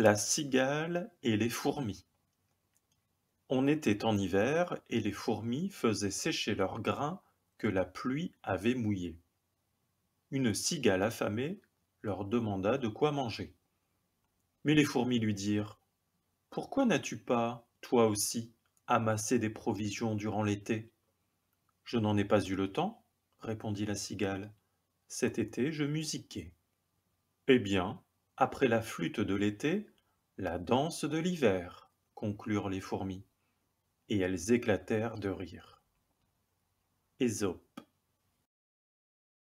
La cigale et les fourmis On était en hiver et les fourmis faisaient sécher leurs grains que la pluie avait mouillés. Une cigale affamée leur demanda de quoi manger. Mais les fourmis lui dirent Pourquoi n'as-tu pas, toi aussi, amassé des provisions durant l'été Je n'en ai pas eu le temps, répondit la cigale. Cet été, je musiquais. Eh bien, après la flûte de l'été, la danse de l'hiver, conclurent les fourmis, et elles éclatèrent de rire. Ésope.